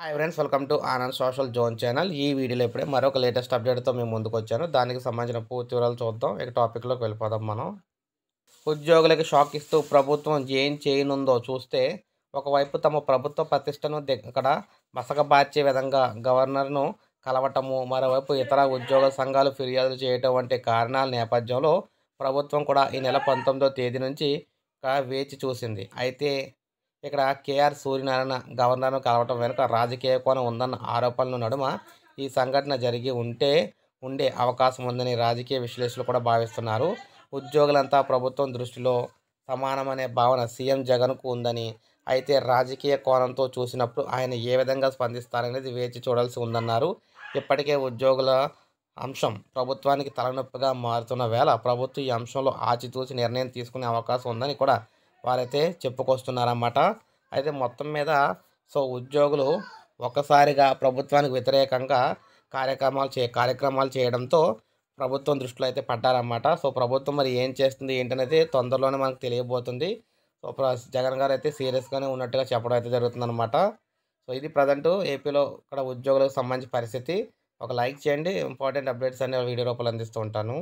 hi friends welcome to Anand social zone channel ఈ వీడియోలో ఇప్పుడే మరొక లేటెస్ట్ అప్డేట్తో మేము ముందుకు వచ్చాను దానికి సంబంధించిన పూర్తి వివరాలు చూద్దాం ఇక టాపిక్లోకి వెళ్ళిపోదాం మనం ఉద్యోగులకు షాక్ ఇస్తూ ప్రభుత్వం ఏం చేయనుందో చూస్తే ఒకవైపు తమ ప్రభుత్వ ప్రతిష్టను ఇక్కడ మసకబార్చే విధంగా గవర్నర్ను కలవటము మరోవైపు ఇతర ఉద్యోగ సంఘాలు ఫిర్యాదులు చేయటం వంటి కారణాల నేపథ్యంలో ప్రభుత్వం కూడా ఈ నెల పంతొమ్మిదో తేదీ నుంచి వేచి చూసింది అయితే ఇక్కడ కేఆర్ సూర్యనారాయణ గవర్నర్ను కలవటం వెనుక రాజకీయ కోణం ఉందన్న ఆరోపణలు నడుమ ఈ సంఘటన జరిగి ఉంటే ఉండే అవకాశం ఉందని రాజకీయ విశ్లేషకులు కూడా భావిస్తున్నారు ఉద్యోగులంతా ప్రభుత్వం దృష్టిలో సమానమనే భావన సీఎం జగన్కు ఉందని అయితే రాజకీయ కోణంతో చూసినప్పుడు ఆయన ఏ విధంగా స్పందిస్తారనేది వేచి చూడాల్సి ఉందన్నారు ఇప్పటికే ఉద్యోగుల అంశం ప్రభుత్వానికి తలనొప్పిగా మారుతున్న వేళ ప్రభుత్వం ఈ అంశంలో ఆచితూచి నిర్ణయం తీసుకునే అవకాశం ఉందని కూడా వారైతే చెప్పుకొస్తున్నారన్నమాట అయితే మొత్తం మీద సో ఉద్యోగులు ఒక్కసారిగా ప్రభుత్వానికి వ్యతిరేకంగా కార్యక్రమాలు చే కార్యక్రమాలు చేయడంతో ప్రభుత్వం దృష్టిలో అయితే పడ్డారన్నమాట సో ప్రభుత్వం మరి ఏం చేస్తుంది ఏంటనేది తొందరలోనే మనకు తెలియబోతుంది సో జగన్ గారు అయితే సీరియస్గానే ఉన్నట్టుగా చెప్పడం అయితే జరుగుతుందన్నమాట సో ఇది ప్రజెంట్ ఏపీలో ఇక్కడ ఉద్యోగులకు సంబంధించిన పరిస్థితి ఒక లైక్ చేయండి ఇంపార్టెంట్ అప్డేట్స్ అనే వీడియో రూపాలు అందిస్తూ ఉంటాను